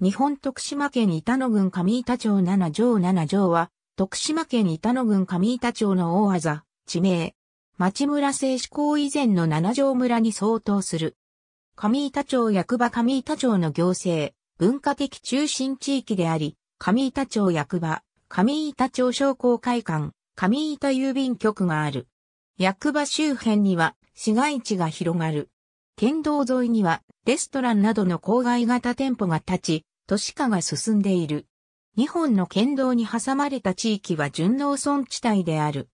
日本徳島県板野郡上板町7条7条は、徳島県板野郡上板町の大技、地名。町村製志向以前の7条村に相当する。上板町役場上板町の行政、文化的中心地域であり、上板町役場、上板町商工会館、上板郵便局がある。役場周辺には市街地が広がる。県道沿いにはレストランなどの郊外型店舗が立ち、都市化が進んでいる。日本の県道に挟まれた地域は純農村地帯である。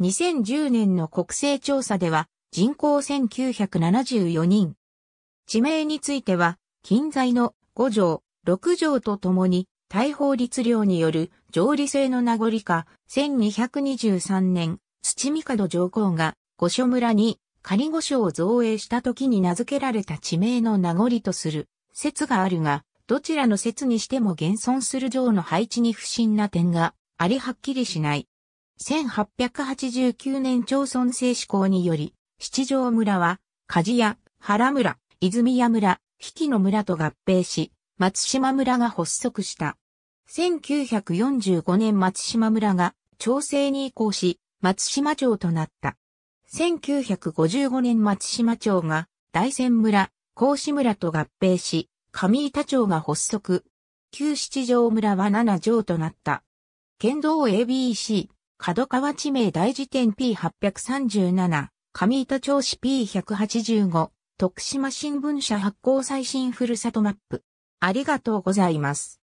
2010年の国勢調査では人口1974人。地名については、近在の5条、6条とともに、大法律令による条理制の名残か、1223年、土門上皇が、五所村に仮御所を造営した時に名付けられた地名の名残とする説があるが、どちらの説にしても現存する城の配置に不審な点がありはっきりしない。1889年町村制施行により、七条村は、鍛冶屋、原村、泉屋村、引の村と合併し、松島村が発足した。1945年松島村が町制に移行し、松島町となった。1955年松島町が大仙村、甲子村と合併し、上板町が発足。旧七条村は七条となった。県道 ABC、角川地名大辞典 P837、上板町市 P185、徳島新聞社発行最新ふるさとマップ。ありがとうございます。